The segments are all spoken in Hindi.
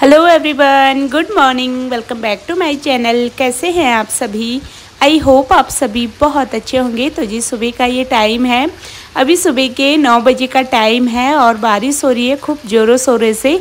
hello everyone good morning welcome back to my channel कैसे हैं आप सभी आई होप आप सभी बहुत अच्छे होंगे तो जी सुबह का ये टाइम है अभी सुबह के नौ बजे का टाइम है और बारिश हो रही है खूब जोरों शोरों से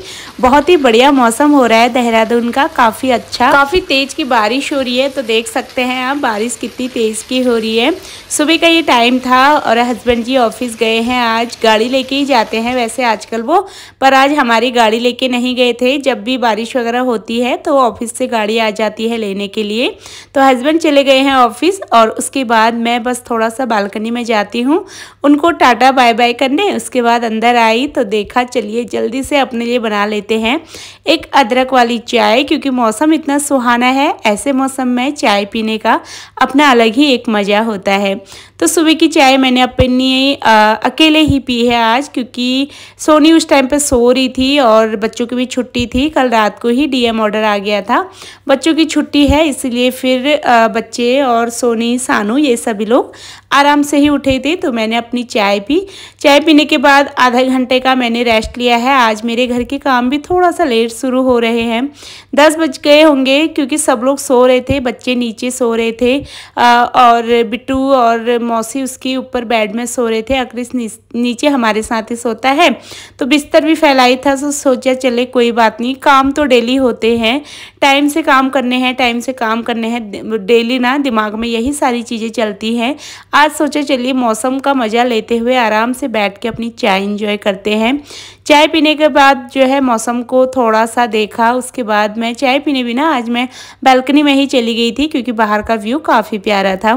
बहुत ही बढ़िया मौसम हो रहा है देहरादून का काफ़ी अच्छा काफ़ी तेज़ की बारिश हो रही है तो देख सकते हैं आप बारिश कितनी तेज़ की हो रही है सुबह का ये टाइम था और हस्बैंड जी ऑफिस गए हैं आज गाड़ी लेके ही जाते हैं वैसे आजकल वो पर आज हमारी गाड़ी लेके नहीं गए थे जब भी बारिश वगैरह होती है तो ऑफिस से गाड़ी आ जाती है लेने के लिए तो हस्बैंड चले गए हैं ऑफिस और उसके बाद मैं बस थोड़ा सा बालकनी में जाती हूँ उनको को टाटा बाय बाय करने उसके बाद अंदर आई तो देखा चलिए जल्दी से अपने लिए बना लेते हैं एक अदरक वाली चाय क्योंकि मौसम इतना सुहाना है ऐसे मौसम में चाय पीने का अपना अलग ही एक मज़ा होता है तो सुबह की चाय मैंने अपनी आ, अकेले ही पी है आज क्योंकि सोनी उस टाइम पर सो रही थी और बच्चों की भी छुट्टी थी कल रात को ही डीएम ऑर्डर आ गया था बच्चों की छुट्टी है इसलिए फिर आ, बच्चे और सोनी सानू ये सभी लोग आराम से ही उठे थे तो मैंने अपनी चाय पी चाय पीने के बाद आधे घंटे का मैंने रेस्ट लिया है आज मेरे घर के काम भी थोड़ा सा लेट शुरू हो रहे हैं दस बज गए होंगे क्योंकि सब लोग सो रहे थे बच्चे नीचे सो रहे थे और बिट्टू और मौसी उसके ऊपर बेड में सो रहे थे अक्रिस नीचे हमारे साथ ही सोता है तो बिस्तर भी फैलाई था सो तो सोचा चले कोई बात नहीं काम तो डेली होते हैं टाइम से काम करने हैं टाइम से काम करने हैं डेली ना दिमाग में यही सारी चीज़ें चलती हैं आज सोचा चलिए मौसम का मज़ा लेते लेते हुए आराम से बैठ के अपनी चाय इंजॉय करते हैं चाय पीने के बाद जो है मौसम को थोड़ा सा देखा उसके बाद मैं चाय पीने भी ना आज मैं बैल्कनी में ही चली गई थी क्योंकि बाहर का व्यू काफ़ी प्यारा था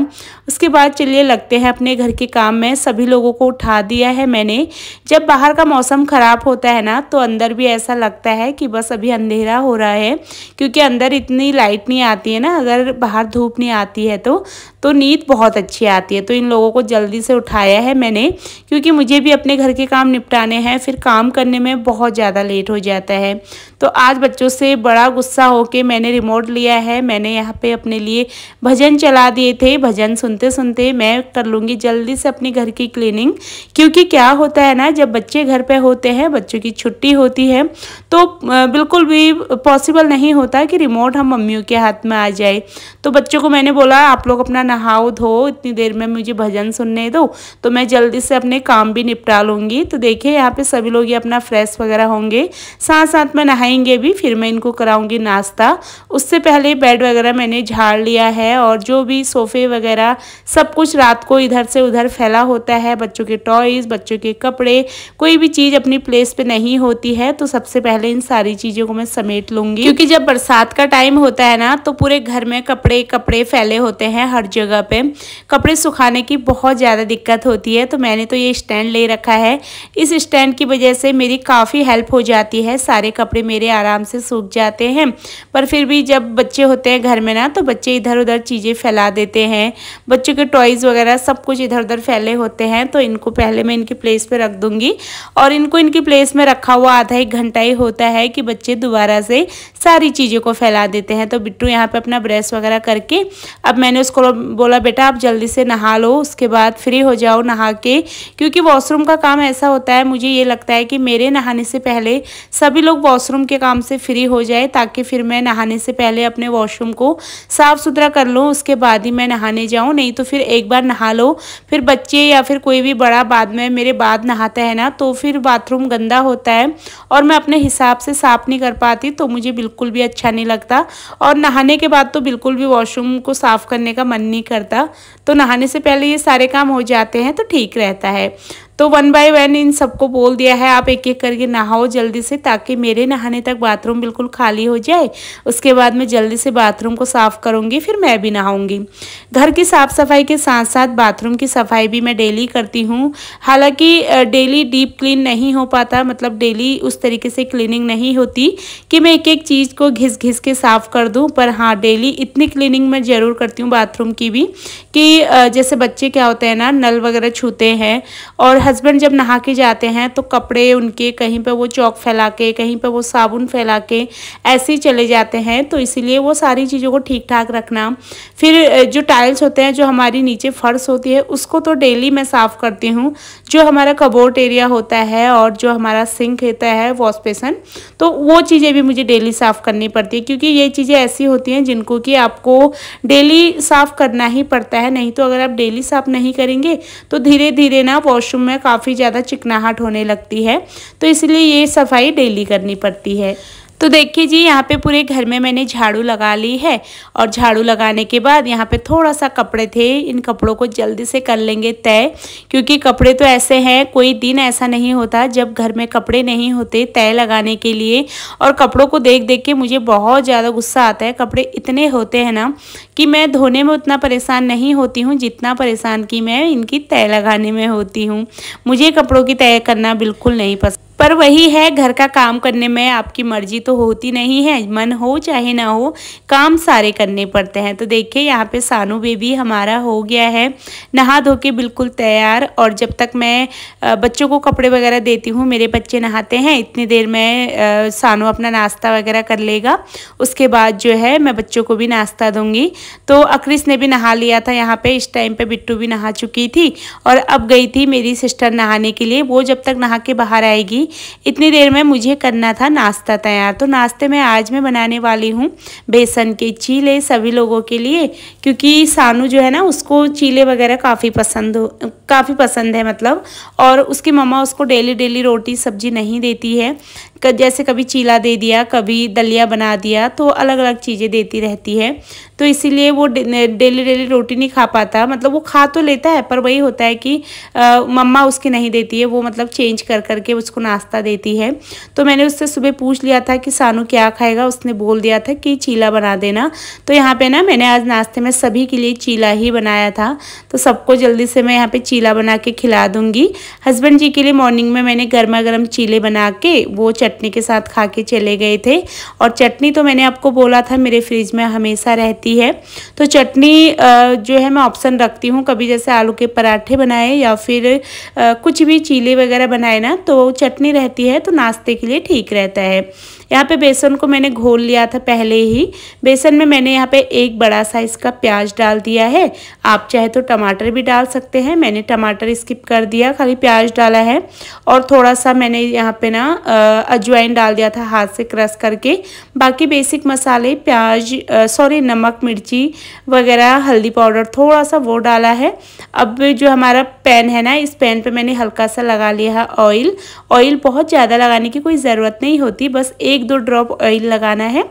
उसके बाद चलिए लगते हैं अपने घर के काम में सभी लोगों को उठा दिया है मैंने जब बाहर का मौसम ख़राब होता है ना तो अंदर भी ऐसा लगता है कि बस अभी अंधेरा हो रहा है क्योंकि अंदर इतनी लाइट नहीं आती है ना अगर बाहर धूप नहीं आती है तो तो नींद बहुत अच्छी आती है तो इन लोगों को जल्दी से उठाया है मैंने क्योंकि मुझे भी अपने घर के काम निपटाने हैं फिर काम करने में बहुत ज़्यादा लेट हो जाता है तो आज बच्चों से बड़ा गुस्सा के मैंने रिमोट लिया है मैंने यहाँ पे अपने लिए भजन चला दिए थे भजन सुनते सुनते मैं कर लूँगी जल्दी से अपने घर की क्लीनिंग क्योंकि क्या होता है ना जब बच्चे घर पर होते हैं बच्चों की छुट्टी होती है तो बिल्कुल भी पॉसिबल नहीं होता कि रिमोट हम मम्मियों के हाथ में आ जाए तो बच्चों को मैंने बोला आप लोग अपना नहाओ धो इतनी देर में मुझे भजन सुनने दो तो मैं जल्दी से अपने काम भी निपटा लूँगी तो देखिए यहाँ पे सभी लोग ये अपना फ्रेश वगैरह होंगे साथ साथ में नहाएंगे भी फिर मैं इनको कराऊंगी नाश्ता उससे पहले बेड वगैरह मैंने झाड़ लिया है और जो भी सोफ़े वगैरह सब कुछ रात को इधर से उधर फैला होता है बच्चों के टॉयज़ बच्चों के कपड़े कोई भी चीज़ अपनी प्लेस पर नहीं होती है तो सबसे पहले इन सारी चीज़ों को मैं समेट लूँगी क्योंकि जब बरसात का टाइम होता है ना तो पूरे घर में कपड़े कपड़े फैले होते हैं हर जगह पर कपड़े सुखाने की बहुत ज़्यादा दिक्कत होती है तो मैंने तो ये स्टैंड ले रखा है इस स्टैंड की वजह से मेरी काफ़ी हेल्प हो जाती है सारे कपड़े मेरे आराम से सूख जाते हैं पर फिर भी जब बच्चे होते हैं घर में ना तो बच्चे इधर उधर चीज़ें फैला देते हैं बच्चों के टॉयज़ वगैरह सब कुछ इधर उधर फैले होते हैं तो इनको पहले मैं इनकी प्लेस पर रख दूँगी और इनको इनकी प्लेस में रखा हुआ आधा एक घंटा ही होता है कि बच्चे दोबारा से सारी चीज़ों को फैला देते हैं तो बिट्टू यहाँ पर अपना ब्रश वगैरह करके अब मैंने उसको बोला बेटा आप जल्दी से नहा लो उसके बाद फ्री हो जाओ नहा के क्योंकि वॉशरूम का काम ऐसा होता है मुझे ये लगता है कि मेरे नहाने से पहले सभी लोग वॉशरूम के काम से फ्री हो जाए ताकि फिर मैं नहाने से पहले अपने वॉशरूम को साफ़ सुथरा कर लूँ उसके बाद ही मैं नहाने जाऊँ नहीं तो फिर एक बार नहा लो फिर बच्चे या फिर कोई भी बड़ा बाद में मेरे बाद नहाता है ना तो फिर बाथरूम गंदा होता है और मैं अपने हिसाब से साफ़ नहीं कर पाती तो मुझे बिल्कुल भी अच्छा नहीं लगता और नहाने के बाद तो बिल्कुल भी वॉशरूम को साफ़ करने का मन नहीं करता तो नहाने से पहले ये सारे काम हो जाते हैं तो ठीक रहता है तो वन बाय वन इन सबको बोल दिया है आप एक एक करके नहाओ जल्दी से ताकि मेरे नहाने तक बाथरूम बिल्कुल खाली हो जाए उसके बाद मैं जल्दी से बाथरूम को साफ़ करूँगी फिर मैं भी नहाऊँगी घर की साफ़ सफाई के साथ साथ बाथरूम की सफाई भी मैं डेली करती हूँ हालाँकि डेली डीप क्लीन नहीं हो पाता मतलब डेली उस तरीके से क्लीनिंग नहीं होती कि मैं एक एक चीज़ को घिस घिस के साफ़ कर दूँ पर हाँ डेली इतनी क्लीनिंग मैं ज़रूर करती हूँ बाथरूम की भी कि जैसे बच्चे क्या होते हैं ना नल वगैरह छूते हैं और हस्बैंड जब नहा के जाते हैं तो कपड़े उनके कहीं पे वो चौक फैला के कहीं पे वो साबुन फैला के ऐसे ही चले जाते हैं तो इसीलिए वो सारी चीज़ों को ठीक ठाक रखना फिर जो टाइल्स होते हैं जो हमारी नीचे फर्श होती है उसको तो डेली मैं साफ़ करती हूँ जो हमारा कबोर्ट एरिया होता है और जो हमारा सिंक होता है वॉश बेसन तो वो चीज़ें भी मुझे डेली साफ़ करनी पड़ती है क्योंकि ये चीज़ें ऐसी होती हैं जिनको कि आपको डेली साफ़ करना ही पड़ता है नहीं तो अगर आप डेली साफ़ नहीं करेंगे तो धीरे धीरे ना वॉशरूम में काफ़ी ज़्यादा चिकनाहट होने लगती है तो इसलिए ये सफाई डेली करनी पड़ती है तो देखिए जी यहाँ पे पूरे घर में मैंने झाड़ू लगा ली है और झाड़ू लगाने के बाद यहाँ पे थोड़ा सा कपड़े थे इन कपड़ों को जल्दी से कर लेंगे तय क्योंकि कपड़े तो ऐसे हैं कोई दिन ऐसा नहीं होता जब घर में कपड़े नहीं होते तय लगाने के लिए और कपड़ों को देख देख के मुझे बहुत ज़्यादा गुस्सा आता है कपड़े इतने होते हैं ना कि मैं धोने में उतना परेशान नहीं होती हूँ जितना परेशान कि मैं इनकी तय लगाने में होती हूँ मुझे कपड़ों की तय करना बिल्कुल नहीं पसंद पर वही है घर का काम करने में आपकी मर्जी तो होती नहीं है मन हो चाहे ना हो काम सारे करने पड़ते हैं तो देखिए यहाँ पे सानू बेबी हमारा हो गया है नहा धो के बिल्कुल तैयार और जब तक मैं बच्चों को कपड़े वगैरह देती हूँ मेरे बच्चे नहाते हैं इतनी देर में सानू अपना नाश्ता वगैरह कर लेगा उसके बाद जो है मैं बच्चों को भी नाश्ता दूँगी तो अक्रिस ने भी नहा लिया था यहाँ पर इस टाइम पर बिट्टू भी नहा चुकी थी और अब गई थी मेरी सिस्टर नहाने के लिए वो जब तक नहा के बाहर आएगी इतनी देर में मुझे करना था नाश्ता तैयार तो नाश्ते में आज मैं बनाने वाली हूँ बेसन के चीले सभी लोगों के लिए क्योंकि सानू जो है ना उसको चीले वगैरह काफ़ी पसंद हो काफ़ी पसंद है मतलब और उसकी मम्मा उसको डेली डेली रोटी सब्जी नहीं देती है जैसे कभी चीला दे दिया कभी दलिया बना दिया तो अलग अलग चीज़ें देती रहती है तो इसीलिए वो डेली डेली रोटी नहीं खा पाता मतलब वो खा तो लेता है पर वही होता है कि मम्मा उसकी नहीं देती है वो मतलब चेंज कर करके उसको नाश्ता देती है तो मैंने उससे सुबह पूछ लिया था कि सानू क्या खाएगा उसने बोल दिया था कि चीला बना देना तो यहाँ पर ना मैंने आज नाश्ते में सभी के लिए चीला ही बनाया था तो सबको जल्दी से मैं यहाँ पर चीला बना के खिला दूँगी हस्बैंड जी के लिए मॉर्निंग में मैंने गर्मा गर्म चीले बना के वो चटनी के साथ खा के चले गए थे और चटनी तो मैंने आपको बोला था मेरे फ्रिज में हमेशा रहती है तो चटनी जो है मैं ऑप्शन रखती हूँ कभी जैसे आलू के पराठे बनाए या फिर कुछ भी चीले वगैरह बनाए ना तो चटनी रहती है तो नाश्ते के लिए ठीक रहता है यहाँ पे बेसन को मैंने घोल लिया था पहले ही बेसन में मैंने यहाँ पे एक बड़ा साइज़ का प्याज डाल दिया है आप चाहे तो टमाटर भी डाल सकते हैं मैंने टमाटर स्किप कर दिया खाली प्याज डाला है और थोड़ा सा मैंने यहाँ पे ना अजवाइन डाल दिया था हाथ से क्रश करके बाकी बेसिक मसाले प्याज सॉरी नमक मिर्ची वगैरह हल्दी पाउडर थोड़ा सा वो डाला है अब जो हमारा पैन है ना इस पैन पे मैंने हल्का सा लगा लिया है ऑयल ऑयल बहुत ज़्यादा लगाने की कोई ज़रूरत नहीं होती बस एक एक दो ड्रॉप ऑयल लगाना है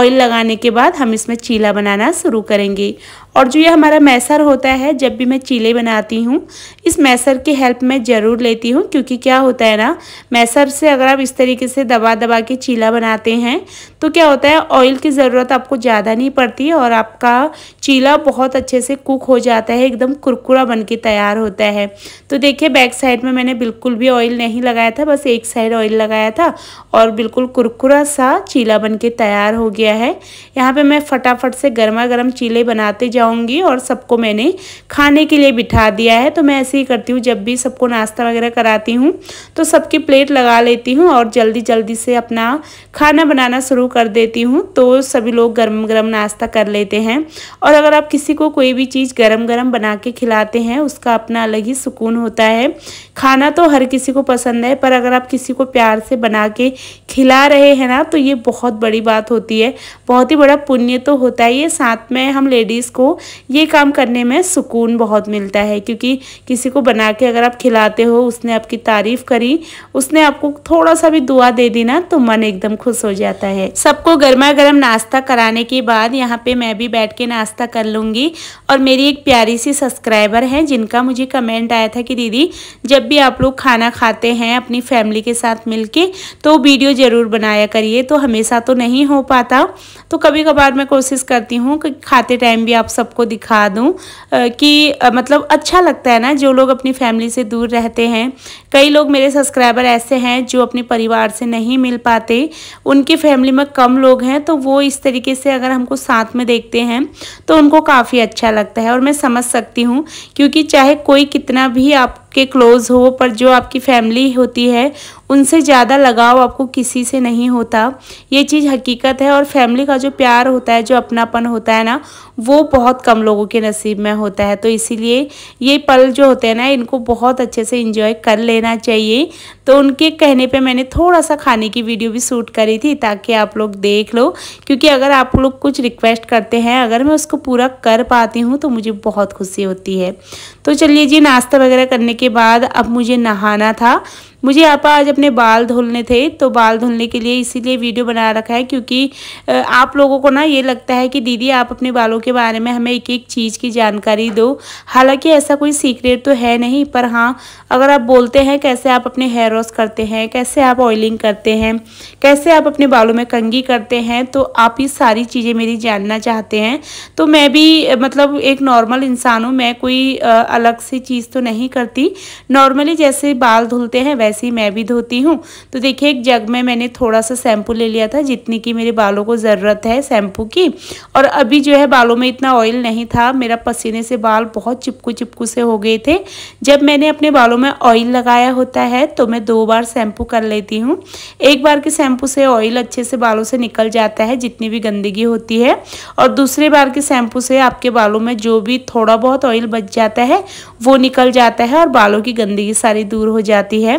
ऑयल लगाने के बाद हम इसमें चीला बनाना शुरू करेंगे और जो ये हमारा मैसर होता है जब भी मैं चीले बनाती हूँ इस मैसर की हेल्प मैं ज़रूर लेती हूँ क्योंकि क्या होता है ना मैसर से अगर आप इस तरीके से दबा दबा के चीला बनाते हैं तो क्या होता है ऑयल की ज़रूरत आपको ज़्यादा नहीं पड़ती और आपका चीला बहुत अच्छे से कुक हो जाता है एकदम कुरकुरा बन के तैयार होता है तो देखिए बैक साइड में मैंने बिल्कुल भी ऑयल नहीं लगाया था बस एक साइड ऑयल लगाया था और बिल्कुल कुरकुरा सा चीला बन के तैयार हो गया है यहाँ पर मैं फटाफट से गर्मा गर्म चीले बनाते जा जाऊंगी और सबको मैंने खाने के लिए बिठा दिया है तो मैं ऐसे ही करती हूँ जब भी सबको नाश्ता वगैरह कराती हूँ तो सबकी प्लेट लगा लेती हूँ और जल्दी जल्दी से अपना खाना बनाना शुरू कर देती हूँ तो सभी लोग गर्म गर्म नाश्ता कर लेते हैं और अगर आप किसी को कोई भी चीज़ गर्म गर्म बना के खिलाते हैं उसका अपना अलग ही सुकून होता है खाना तो हर किसी को पसंद है पर अगर आप किसी को प्यार से बना के खिला रहे हैं ना तो ये बहुत बड़ी बात होती है बहुत ही बड़ा पुण्य तो होता ही है साथ में हम लेडीज़ को ये काम करने में सुकून बहुत मिलता है क्योंकि किसी को बना के अगर आप खिलाते हो उसने आपकी तारीफ़ करी उसने आपको थोड़ा सा भी दुआ दे दी ना तो मन एकदम खुश हो जाता है सबको गर्मा गर्म नाश्ता कराने के बाद यहाँ पे मैं भी बैठ के नाश्ता कर लूँगी और मेरी एक प्यारी सी सब्सक्राइबर है जिनका मुझे कमेंट आया था कि दीदी जब भी आप लोग खाना खाते हैं अपनी फैमिली के साथ मिल तो वीडियो ज़रूर बनाया करिए तो हमेशा तो नहीं हो पाता तो कभी कभार मैं कोशिश करती हूँ कि खाते टाइम भी आप सबको दिखा दूँ कि मतलब अच्छा लगता है ना जो लोग अपनी फैमिली से दूर रहते हैं कई लोग मेरे सब्सक्राइबर ऐसे हैं जो अपने परिवार से नहीं मिल पाते उनकी फैमिली में कम लोग हैं तो वो इस तरीके से अगर हमको साथ में देखते हैं तो उनको काफ़ी अच्छा लगता है और मैं समझ सकती हूँ क्योंकि चाहे कोई कितना भी आप के क्लोज़ हो पर जो आपकी फैमिली होती है उनसे ज़्यादा लगाव आपको किसी से नहीं होता ये चीज़ हकीकत है और फैमिली का जो प्यार होता है जो अपनापन होता है ना वो बहुत कम लोगों के नसीब में होता है तो इसीलिए ये पल जो होते हैं ना इनको बहुत अच्छे से इंजॉय कर लेना चाहिए तो उनके कहने पे मैंने थोड़ा सा खाने की वीडियो भी शूट करी थी ताकि आप लोग देख लो क्योंकि अगर आप लोग कुछ रिक्वेस्ट करते हैं अगर मैं उसको पूरा कर पाती हूँ तो मुझे बहुत खुशी होती है तो चलिए जी नाश्ता वगैरह करने के बाद अब मुझे नहाना था मुझे आप आज अपने बाल धुलने थे तो बाल धुलने के लिए इसीलिए वीडियो बना रखा है क्योंकि आप लोगों को ना ये लगता है कि दीदी आप अपने बालों के बारे में हमें एक एक चीज़ की जानकारी दो हालांकि ऐसा कोई सीक्रेट तो है नहीं पर हाँ अगर आप बोलते हैं कैसे आप अपने हेयर वॉश करते हैं कैसे आप ऑयलिंग करते हैं कैसे आप अपने बालों में कंगी करते हैं तो आप ये सारी चीज़ें मेरी जानना चाहते हैं तो मैं भी मतलब एक नॉर्मल इंसान हूँ मैं कोई अलग से चीज़ तो नहीं करती नॉर्मली जैसे बाल धुलते हैं वैसे वैसे ही मैं भी धोती हूँ तो देखिए एक जग में मैंने थोड़ा सा शैम्पू ले लिया था जितनी की मेरे बालों को ज़रूरत है शैम्पू की और अभी जो है बालों में इतना ऑयल नहीं था मेरा पसीने से बाल बहुत चिपकू चिपकू से हो गए थे जब मैंने अपने बालों में ऑयल लगाया होता है तो मैं दो बार शैम्पू कर लेती हूँ एक बार के शैम्पू से ऑयल अच्छे से बालों से निकल जाता है जितनी भी गंदगी होती है और दूसरे बार के शैम्पू से आपके बालों में जो भी थोड़ा बहुत ऑयल बच जाता है वो निकल जाता है और बालों की गंदगी सारी दूर हो जाती है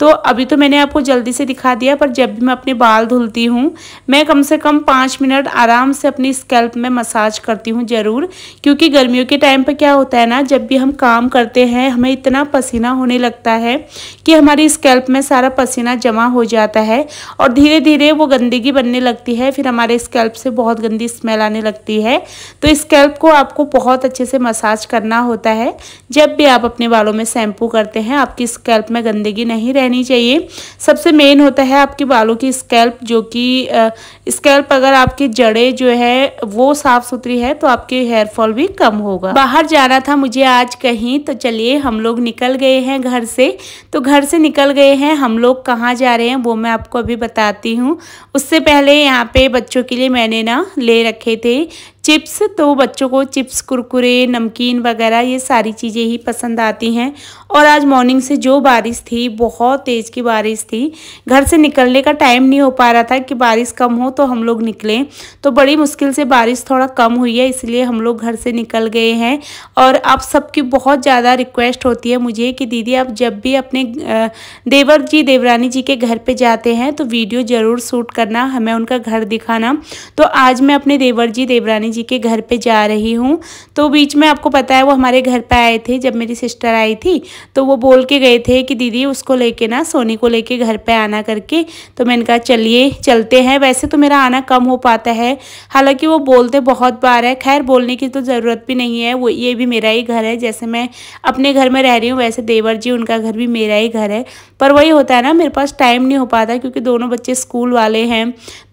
तो अभी तो मैंने आपको जल्दी से दिखा दिया पर जब भी मैं अपने बाल धुलती हूँ मैं कम से कम पाँच मिनट आराम से अपनी स्कैल्प में मसाज करती हूँ ज़रूर क्योंकि गर्मियों के टाइम पर क्या होता है ना जब भी हम काम करते हैं हमें इतना पसीना होने लगता है कि हमारी स्कैल्प में सारा पसीना जमा हो जाता है और धीरे धीरे वो गंदगी बनने लगती है फिर हमारे स्कैल्प से बहुत गंदी स्मेल आने लगती है तो स्कैल्प को आपको बहुत अच्छे से मसाज करना होता है जब भी आप अपने बालों में शैम्पू करते हैं आपकी स्कैल्प में गंदगी नहीं रह रहनी चाहिए सबसे मेन होता है आपके बालों की स्कैल्प जो कि स्कैल्प अगर आपकी जड़ें जो है वो साफ़ सुथरी है तो आपके हेयरफॉल भी कम होगा बाहर जाना था मुझे आज कहीं तो चलिए हम लोग निकल गए हैं घर से तो घर से निकल गए हैं हम लोग कहाँ जा रहे हैं वो मैं आपको अभी बताती हूँ उससे पहले यहाँ पे बच्चों के लिए मैंने ना ले रखे थे चिप्स तो बच्चों को चिप्स कुरकुरे नमकीन वगैरह ये सारी चीज़ें ही पसंद आती हैं और आज मॉर्निंग से जो बारिश थी बहुत तेज़ की बारिश थी घर से निकलने का टाइम नहीं हो पा रहा था कि बारिश कम हो तो हम लोग निकलें तो बड़ी मुश्किल से बारिश थोड़ा कम हुई है इसलिए हम लोग घर से निकल गए हैं और आप सबकी बहुत ज़्यादा रिक्वेस्ट होती है मुझे कि दीदी आप जब भी अपने देवर जी देवरानी जी के घर पर जाते हैं तो वीडियो ज़रूर शूट करना हमें उनका घर दिखाना तो आज मैं अपने देवर जी देवरानी जी के घर पे जा रही हूँ तो बीच में आपको पता है वो हमारे घर पे आए थे जब मेरी सिस्टर आई थी तो वो बोल के गए थे कि दीदी उसको लेके ना सोनी को लेके घर पे आना करके तो मैंने कहा चलिए चलते हैं वैसे तो मेरा आना कम हो पाता है हालांकि वो बोलते बहुत बार है खैर बोलने की तो ज़रूरत भी नहीं है वो ये भी मेरा ही घर है जैसे मैं अपने घर में रह रही हूँ वैसे देवर जी उनका घर भी मेरा ही घर है पर वही होता है ना मेरे पास टाइम नहीं हो पाता क्योंकि दोनों बच्चे स्कूल वाले हैं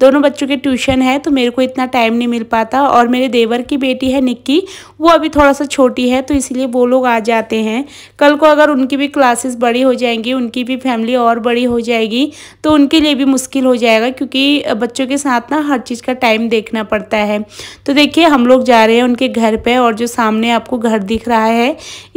दोनों बच्चों के ट्यूशन है तो मेरे को इतना टाइम नहीं मिल पाता और मेरे देवर की बेटी है निक्की वो अभी थोड़ा सा छोटी है तो इसलिए वो लोग आ जाते हैं कल को अगर उनकी भी क्लासेस बड़ी हो जाएंगी उनकी भी फैमिली और बड़ी हो जाएगी तो उनके लिए भी मुश्किल हो जाएगा क्योंकि बच्चों के साथ ना हर चीज़ का टाइम देखना पड़ता है तो देखिए हम लोग जा रहे हैं उनके घर पर और जो सामने आपको घर दिख रहा है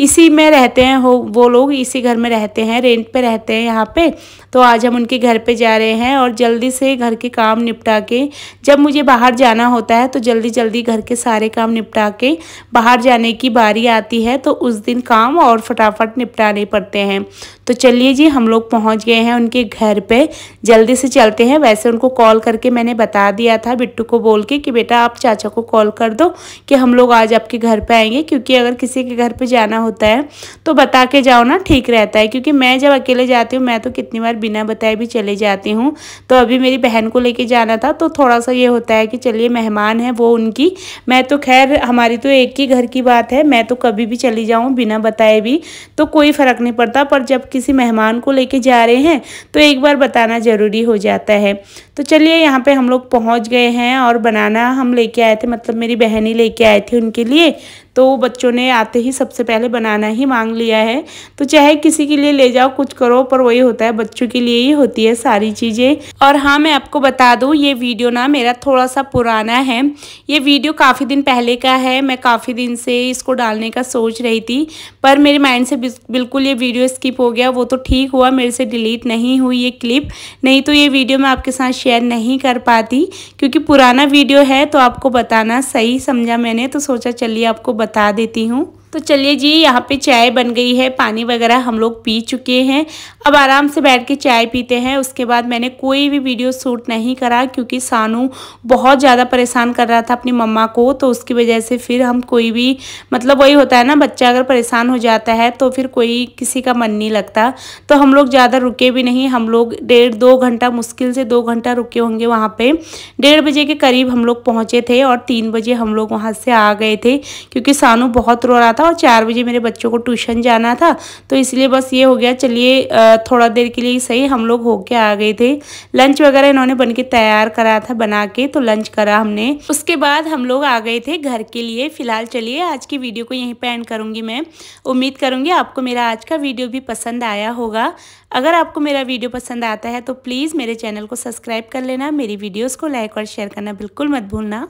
इसी में रहते हैं वो लोग इसी घर में रहते हैं रेंट पर रहते हैं यहाँ पे तो आज हम उनके घर पर जा रहे हैं और जल्दी से घर के काम निपटा के जब मुझे बाहर जाना होता है तो जल्दी जल्दी भी घर के सारे काम निपटा के बाहर जाने की बारी आती है तो उस दिन काम और फटाफट निपटाने पड़ते हैं तो चलिए जी हम लोग पहुंच गए हैं उनके घर पे जल्दी से चलते हैं वैसे उनको कॉल करके मैंने बता दिया था बिट्टू को बोल के कि बेटा आप चाचा को कॉल कर दो कि हम लोग आज आपके घर पर आएंगे क्योंकि अगर किसी के घर पर जाना होता है तो बता के जाओ ना ठीक रहता है क्योंकि मैं जब अकेले जाती हूँ मैं तो कितनी बार बिना बताए भी चले जाती हूँ तो अभी मेरी बहन को लेके जाना था तो थोड़ा सा ये होता है कि चलिए मेहमान है वो उनकी मैं तो खैर हमारी तो एक ही घर की बात है मैं तो कभी भी चली जाऊँ बिना बताए भी तो कोई फ़र्क नहीं पड़ता पर जब किसी मेहमान को लेके जा रहे हैं तो एक बार बताना ज़रूरी हो जाता है तो चलिए यहाँ पे हम लोग पहुँच गए हैं और बनाना हम लेके आए थे मतलब मेरी बहन ही लेके आए थे उनके लिए तो बच्चों ने आते ही सबसे पहले बनाना ही मांग लिया है तो चाहे किसी के लिए ले जाओ कुछ करो पर वही होता है बच्चों के लिए ही होती है सारी चीज़ें और हाँ मैं आपको बता दूँ ये वीडियो ना मेरा थोड़ा सा पुराना है ये वीडियो काफ़ी दिन पहले का है मैं काफ़ी दिन से इसको डालने का सोच रही थी पर मेरे माइंड से बिल्कुल ये वीडियो स्किप हो गया वो तो ठीक हुआ मेरे से डिलीट नहीं हुई ये क्लिप नहीं तो ये वीडियो मैं आपके साथ शेयर नहीं कर पाती क्योंकि पुराना वीडियो है तो आपको बताना सही समझा मैंने तो सोचा चलिए आपको बता देती हूँ तो चलिए जी यहाँ पे चाय बन गई है पानी वगैरह हम लोग पी चुके हैं अब आराम से बैठ के चाय पीते हैं उसके बाद मैंने कोई भी वीडियो शूट नहीं करा क्योंकि सानू बहुत ज़्यादा परेशान कर रहा था अपनी मम्मा को तो उसकी वजह से फिर हम कोई भी मतलब वही होता है ना बच्चा अगर परेशान हो जाता है तो फिर कोई किसी का मन नहीं लगता तो हम लोग ज़्यादा रुके भी नहीं हम लोग डेढ़ दो घंटा मुश्किल से दो घंटा रुके होंगे वहाँ पर डेढ़ बजे के करीब हम लोग पहुँचे थे और तीन बजे हम लोग वहाँ से आ गए थे क्योंकि सानू बहुत रो रहा था था और चार बजे मेरे बच्चों को ट्यूशन जाना था तो इसलिए बस ये हो गया चलिए थोड़ा देर के लिए सही हम लोग होके आ गए थे लंच वगैरह इन्होंने बन के तैयार करा था बना के तो लंच करा हमने उसके बाद हम लोग आ गए थे घर के लिए फिलहाल चलिए आज की वीडियो को यहीं पर एंड करूँगी मैं उम्मीद करूँगी आपको मेरा आज का वीडियो भी पसंद आया होगा अगर आपको मेरा वीडियो पसंद आता है तो प्लीज़ मेरे चैनल को सब्सक्राइब कर लेना मेरी वीडियोज़ को लाइक और शेयर करना बिल्कुल मत भूलना